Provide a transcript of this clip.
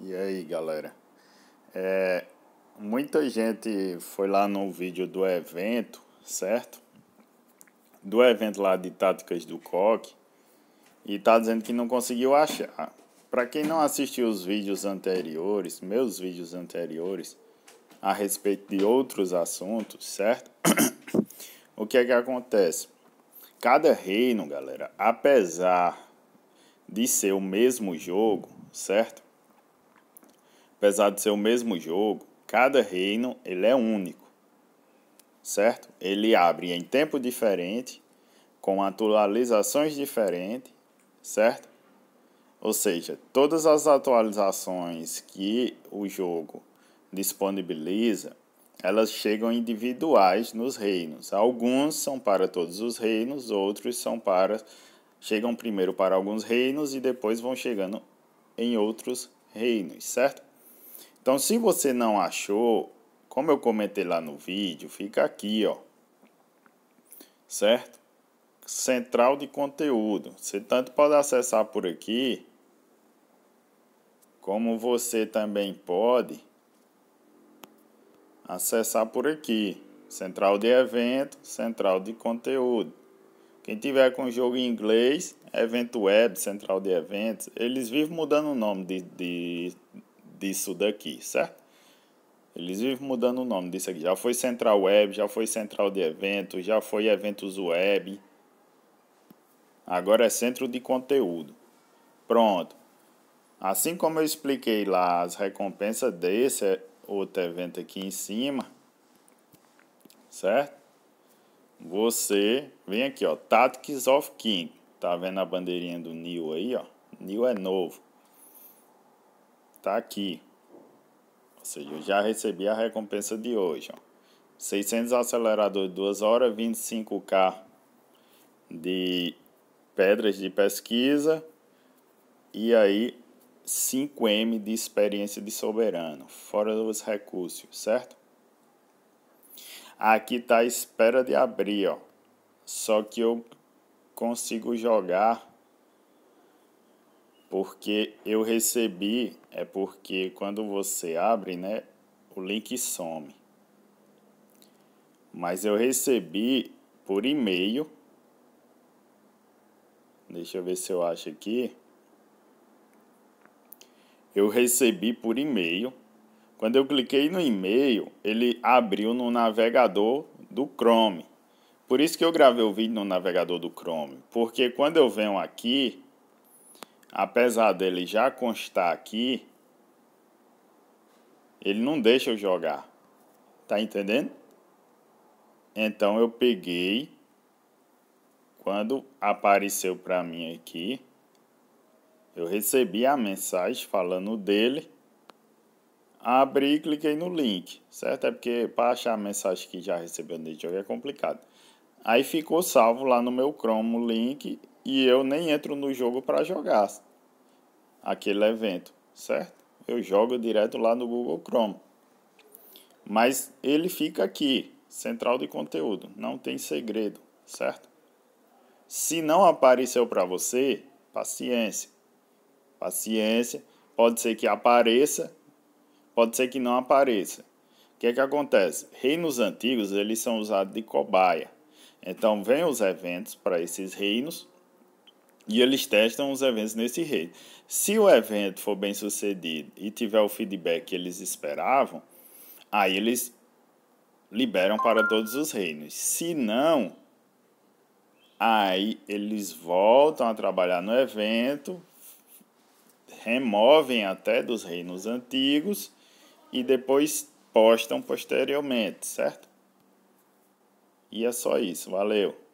E aí, galera? É, muita gente foi lá no vídeo do evento, certo? Do evento lá de Táticas do Coque e tá dizendo que não conseguiu achar. Para quem não assistiu os vídeos anteriores, meus vídeos anteriores, a respeito de outros assuntos, certo? o que é que acontece? Cada reino, galera, apesar de ser o mesmo jogo, certo? Apesar de ser o mesmo jogo, cada reino ele é único, certo? Ele abre em tempo diferente, com atualizações diferentes, certo? Ou seja, todas as atualizações que o jogo disponibiliza, elas chegam individuais nos reinos. Alguns são para todos os reinos, outros são para chegam primeiro para alguns reinos e depois vão chegando em outros reinos, certo? Então, se você não achou, como eu comentei lá no vídeo, fica aqui, ó. Certo? Central de conteúdo. Você tanto pode acessar por aqui, como você também pode acessar por aqui. Central de evento, central de conteúdo. Quem tiver com o jogo em inglês, evento web, central de eventos, eles vivem mudando o nome de, de disso daqui, certo? Eles vivem mudando o nome disso aqui. Já foi Central Web, já foi Central de Eventos, já foi Eventos Web. Agora é Centro de Conteúdo. Pronto. Assim como eu expliquei lá as recompensas desse outro evento aqui em cima, certo? Você vem aqui, ó, Tactics of King. Tá vendo a bandeirinha do New aí, ó? New é novo tá aqui. Ou seja, eu já recebi a recompensa de hoje. Ó. 600 aceleradores, 2 horas, 25K de pedras de pesquisa e aí 5M de experiência de soberano, fora dos recursos, certo? Aqui tá a espera de abrir, ó. Só que eu consigo jogar porque eu recebi é porque quando você abre, né, o link some. Mas eu recebi por e-mail. Deixa eu ver se eu acho aqui. Eu recebi por e-mail. Quando eu cliquei no e-mail, ele abriu no navegador do Chrome. Por isso que eu gravei o vídeo no navegador do Chrome, porque quando eu venho aqui, apesar dele já constar aqui, ele não deixa eu jogar. Tá entendendo? Então eu peguei quando apareceu para mim aqui, eu recebi a mensagem falando dele. Abri e cliquei no link, certo? É porque para achar a mensagem que já recebeu no jogo é complicado. Aí ficou salvo lá no meu Chrome o link e eu nem entro no jogo para jogar aquele evento, certo? Eu jogo direto lá no Google Chrome. Mas ele fica aqui, central de conteúdo, não tem segredo, certo? Se não apareceu para você, paciência. Paciência, pode ser que apareça, pode ser que não apareça. O que é que acontece? Reinos antigos, eles são usados de cobaia então vêm os eventos para esses reinos e eles testam os eventos nesse reino. Se o evento for bem sucedido e tiver o feedback que eles esperavam, aí eles liberam para todos os reinos. Se não, aí eles voltam a trabalhar no evento, removem até dos reinos antigos e depois postam posteriormente, certo? E é só isso. Valeu!